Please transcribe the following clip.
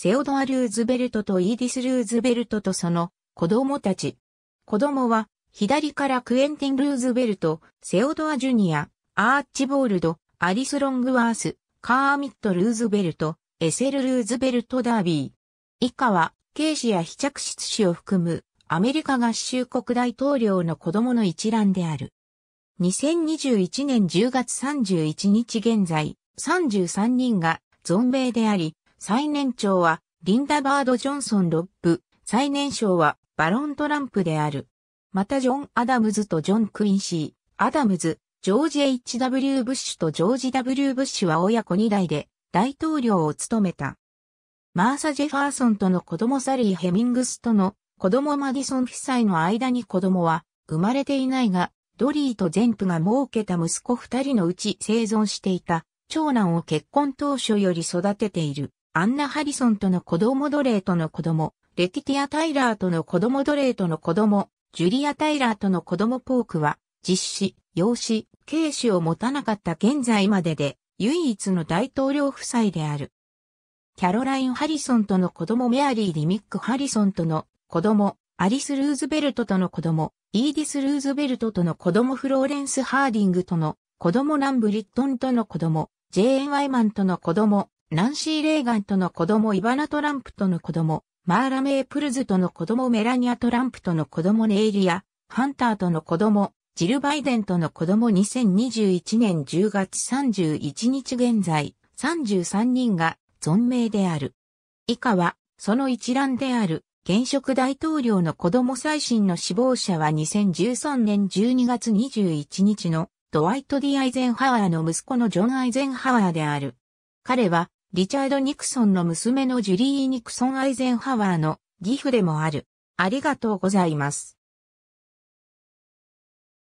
セオドア・ルーズベルトとイーディス・ルーズベルトとその子供たち。子供は、左からクエンティン・ルーズベルト、セオドア・ジュニア、アーチボールド、アリス・ロングワース、カーミット・ルーズベルト、エセル・ルーズベルト・ダービー。以下は、ケイシや非着室氏を含む、アメリカ合衆国大統領の子供の一覧である。2021年10月31日現在、33人が存命であり、最年長はリンダ・バード・ジョンソン・ロップ、最年少はバロン・トランプである。またジョン・アダムズとジョン・クインシー、アダムズ、ジョージ・ H.W. ブッシュとジョージ・ W. ブッシュは親子2代で大統領を務めた。マーサ・ジェファーソンとの子供サリー・ヘミングスとの子供マディソン夫妻の間に子供は生まれていないが、ドリーとゼンプが設けた息子二人のうち生存していた長男を結婚当初より育てている。アンナ・ハリソンとの子供奴隷との子供、レティティア・タイラーとの子供奴隷との子供、ジュリア・タイラーとの子供ポークは、実施、養子、軽視を持たなかった現在までで、唯一の大統領夫妻である。キャロライン・ハリソンとの子供メアリー・リミック・ハリソンとの子供、アリス・ルーズベルトとの子供、イーディス・ルーズベルトとの子供フローレンス・ハーディングとの子供ランブリットンとの子供、ジェーン・ワイマンとの子供、ナンシー・レーガンとの子供イバナ・トランプとの子供、マーラ・メープルズとの子供メラニア・トランプとの子供ネイリア、ハンターとの子供、ジル・バイデンとの子供2021年10月31日現在、33人が存命である。以下は、その一覧である、現職大統領の子供最新の死亡者は2013年12月21日のドワイト・ディ・アイゼンハワーの息子のジョン・アイゼンハワーである。彼はリチャード・ニクソンの娘のジュリー・ニクソン・アイゼンハワーの義父でもある。ありがとうございます。